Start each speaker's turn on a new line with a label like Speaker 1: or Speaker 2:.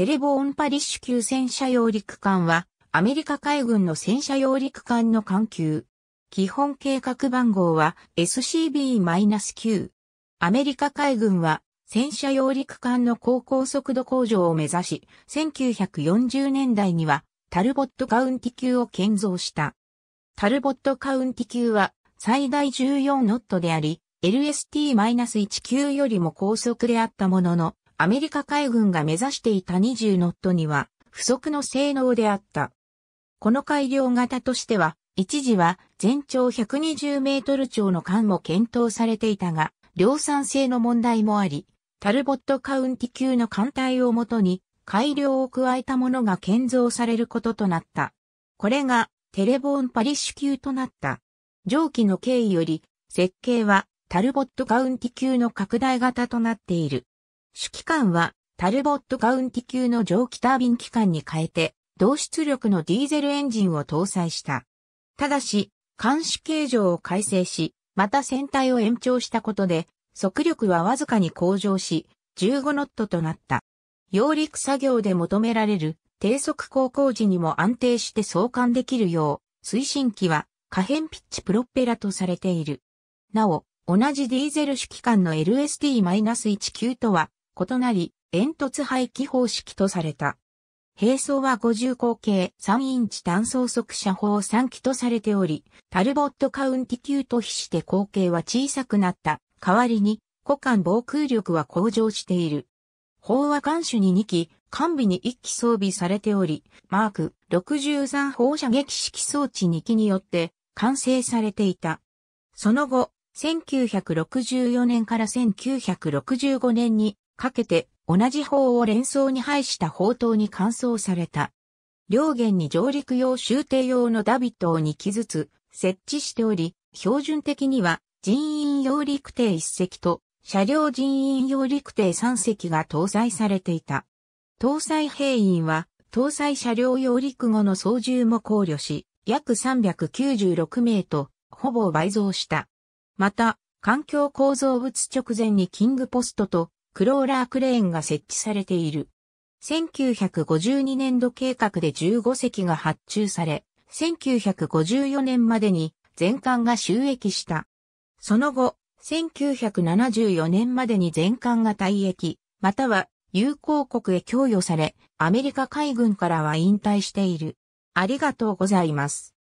Speaker 1: テレボーンパリッシュ級戦車揚陸艦は、アメリカ海軍の戦車揚陸艦の艦級。基本計画番号は SCB-9。アメリカ海軍は戦車揚陸艦の高高速度向上を目指し、1940年代にはタルボットカウンティ級を建造した。タルボットカウンティ級は最大14ノットであり、LST-1 級よりも高速であったものの、アメリカ海軍が目指していた20ノットには不足の性能であった。この改良型としては、一時は全長120メートル超の艦も検討されていたが、量産性の問題もあり、タルボットカウンティ級の艦隊をもとに改良を加えたものが建造されることとなった。これがテレボーンパリッシュ級となった。上記の経緯より設計はタルボットカウンティ級の拡大型となっている。主機関はタルボットカウンティ級の蒸気タービン機関に変えて、同出力のディーゼルエンジンを搭載した。ただし、監視形状を改正し、また船体を延長したことで、速力はわずかに向上し、15ノットとなった。揚陸作業で求められる低速航行時にも安定して相関できるよう、推進機は可変ピッチプロペラとされている。なお、同じディーゼル主機関の LSD-19 とは異なり、煙突排気方式とされた。並走は50口径3インチ単装速射砲3機とされており、タルボットカウンティ級と比して口径は小さくなった。代わりに、股間防空力は向上している。砲は艦首に2機、艦尾に1機装備されており、マーク63放射撃式装置2機によって完成されていた。その後、1964年から1965年にかけて同じ砲を連想に配した砲塔に換装された。両舷に上陸用終艇用のダビットを2機ずつ設置しており、標準的には人員用陸艇1隻と車両人員用陸艇3隻が搭載されていた。搭載兵員は搭載車両用陸後の操縦も考慮し、約396名とほぼ倍増した。また、環境構造物直前にキングポストとクローラークレーンが設置されている。1952年度計画で15隻が発注され、1954年までに全艦が収益した。その後、1974年までに全艦が退役、または友好国へ供与され、アメリカ海軍からは引退している。ありがとうございます。